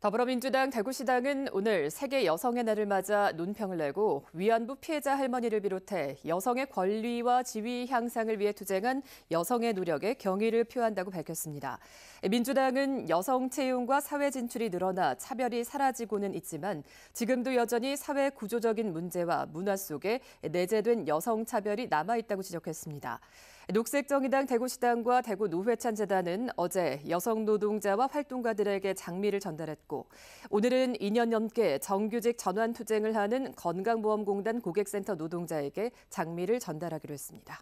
더불어민주당 대구시당은 오늘 세계 여성의 날을 맞아 논평을 내고 위안부 피해자 할머니를 비롯해 여성의 권리와 지위 향상을 위해 투쟁한 여성의 노력에 경의를 표한다고 밝혔습니다. 민주당은 여성 채용과 사회 진출이 늘어나 차별이 사라지고는 있지만 지금도 여전히 사회 구조적인 문제와 문화 속에 내재된 여성 차별이 남아 있다고 지적했습니다. 녹색정의당 대구시당과 대구노회찬재단은 어제 여성 노동자와 활동가들에게 장미를 전달했고 오늘은 2년 넘게 정규직 전환 투쟁을 하는 건강보험공단 고객센터 노동자에게 장미를 전달하기로 했습니다.